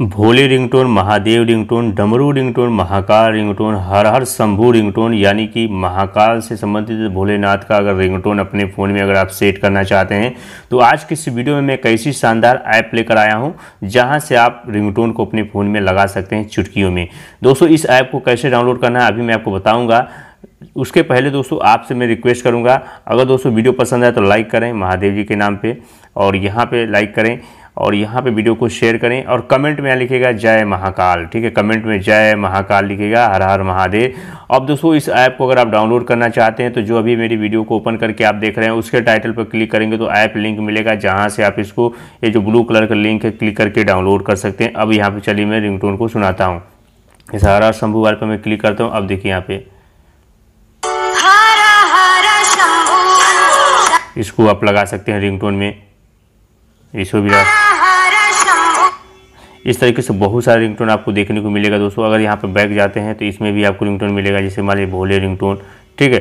भोले ringtone Mahadev ringtone डमरू ringtone Mahakal ringtone हर हर शंभू रिंगटोन यानी कि महाकाल से संबंधित भोलेनाथ का अगर रिंगटोन अपने फ़ोन में अगर आप सेट करना चाहते हैं तो आज की इस वीडियो में मैं कैसी शानदार ऐप लेकर आया हूं जहां से आप रिंगटोन को अपने फ़ोन में लगा सकते हैं चुटकियों में दोस्तों इस ऐप को कैसे डाउनलोड करना है अभी मैं आपको बताऊँगा उसके पहले दोस्तों आपसे मैं रिक्वेस्ट करूँगा अगर दोस्तों वीडियो पसंद आए तो लाइक करें महादेव जी के नाम पर और यहाँ पर लाइक करें और यहाँ पे वीडियो को शेयर करें और कमेंट में यहाँ लिखेगा जय महाकाल ठीक है कमेंट में जय महाकाल लिखेगा हर हर महादेव अब दोस्तों इस ऐप को अगर आप डाउनलोड करना चाहते हैं तो जो अभी मेरी वीडियो को ओपन करके आप देख रहे हैं उसके टाइटल पर क्लिक करेंगे तो ऐप लिंक मिलेगा जहाँ से आप इसको ये जो ब्लू कलर का लिंक है क्लिक करके डाउनलोड कर सकते हैं अब यहाँ पर चलिए मैं रिंग को सुनाता हूँ इस हर हर शंभू वाले पर मैं क्लिक करता हूँ अब देखिए यहाँ पे इसको आप लगा सकते हैं रिंगटोन में इसको भी लगा इस तरीके से बहुत सारे रिंगटोन आपको देखने को मिलेगा दोस्तों अगर यहाँ पर बैक जाते हैं तो इसमें भी आपको रिंगटोन मिलेगा जैसे मान लीजिए भोले रिंगटोन ठीक है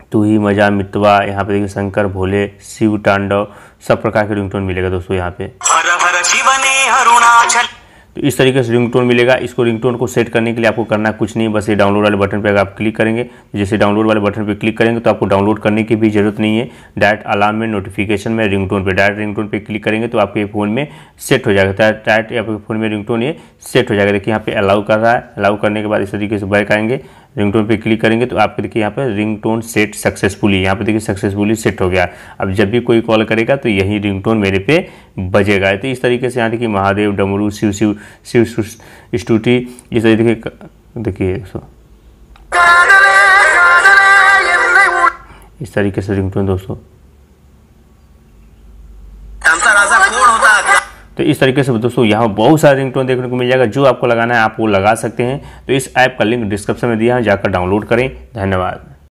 तू तो ही मजा मितवा यहाँ पे देखिए शंकर भोले शिव तांडव सब प्रकार के रिंगटोन मिलेगा दोस्तों यहाँ पे हर हर शिवने अरुणाचल तो इस तरीके से रिंगटोन मिलेगा इसको रिंगटोन को सेट करने के लिए आपको करना कुछ नहीं बस ये डाउनलोड वाले बटन पर अगर आप क्लिक करेंगे जैसे डाउनलोड वाले बटन पर क्लिक करेंगे तो आपको डाउनलोड करने की भी जरूरत नहीं है डायरेक्ट अलार्म में नोटिफिकेशन में रिंगटोन पे डायरेक्ट रिंगटोन पे क्लिक करेंगे तो आपके फ़ोन में सेट हो जाएगा डायरेक्ट आपके फ़ोन में रिंगटोन ये सेट हो जाएगा देखिए यहाँ पे अलाउ कर रहा है अलाउ करने के बाद इस तरीके से बैक आएंगे रिंगटोन पे क्लिक करेंगे तो आपके देखिए यहाँ पर रिंगटोन सेट सक्सेसफुली यहाँ पे देखिए सक्सेसफुली सेट हो गया अब जब भी कोई कॉल करेगा तो यही रिंगटोन मेरे पे बजेगा तो इस तरीके से यहाँ देखिए महादेव डमरू शिव शिव शिव स्टूटी इस तरीके देखिए इस तरीके से रिंगटोन दोस्तों तो इस तरीके से दोस्तों यहाँ बहुत सारे रिंगटोन देखने को मिल जाएगा जो आपको लगाना है आप वो लगा सकते हैं तो इस ऐप का लिंक डिस्क्रिप्शन में दिया है जाकर डाउनलोड करें धन्यवाद